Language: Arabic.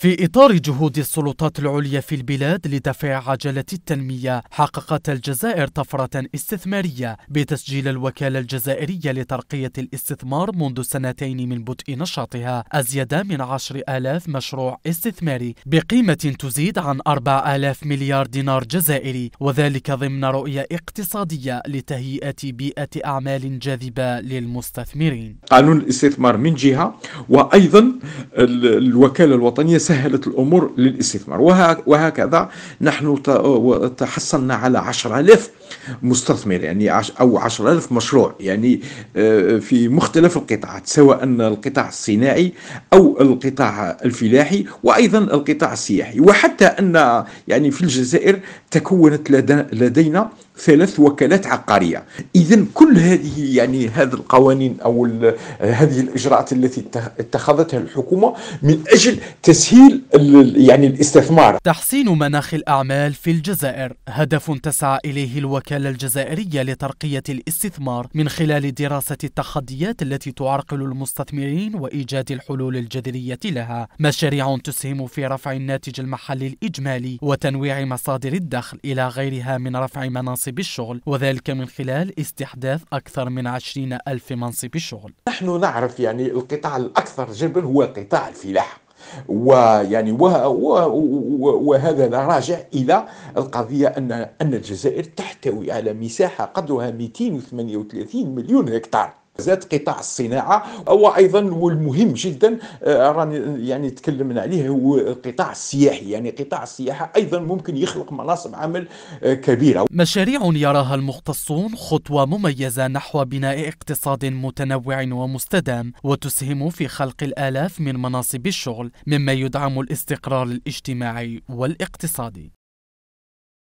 في إطار جهود السلطات العليا في البلاد لدفع عجلة التنمية حققت الجزائر طفرة استثمارية بتسجيل الوكالة الجزائرية لترقية الاستثمار منذ سنتين من بدء نشاطها أزيد من عشر آلاف مشروع استثماري بقيمة تزيد عن أربع آلاف مليار دينار جزائري وذلك ضمن رؤية اقتصادية لتهيئة بيئة أعمال جاذبة للمستثمرين قانون الاستثمار من جهة وأيضا الوكالة الوطنية سهلت الأمور للاستثمار وهكذا نحن تحصلنا على 10000 مستثمر يعني أو 10000 مشروع يعني آه، في مختلف القطاعات سواء القطاع الصناعي أو القطاع الفلاحي وأيضا القطاع السياحي وحتى أن يعني في الجزائر تكونت لدينا ثلاث وكالات عقارية إذا كل هذه يعني هذه القوانين أو هذه الإجراءات التي اتخذتها الحكومة من أجل تسهيل تسهيل يعني الاستثمار تحسين مناخ الأعمال في الجزائر هدف تسعى إليه الوكالة الجزائرية لترقية الاستثمار من خلال دراسة التحديات التي تعرقل المستثمرين وإيجاد الحلول الجذرية لها مشاريع تسهم في رفع الناتج المحلي الإجمالي وتنويع مصادر الدخل إلى غيرها من رفع مناصب الشغل وذلك من خلال استحداث أكثر من عشرين ألف منصب شغل نحن نعرف يعني القطاع الأكثر جبل هو قطاع الفلاحة ويعني وهذا راجع الى القضيه ان ان الجزائر تحتوي على مساحه قدرها 238 مليون هكتار زاد قطاع الصناعه وايضا والمهم جدا آه، راني يعني تكلمنا عليه هو القطاع السياحي يعني قطاع السياحه ايضا ممكن يخلق مناصب عمل آه، كبيره مشاريع يراها المختصون خطوه مميزه نحو بناء اقتصاد متنوع ومستدام وتسهم في خلق الالاف من مناصب الشغل مما يدعم الاستقرار الاجتماعي والاقتصادي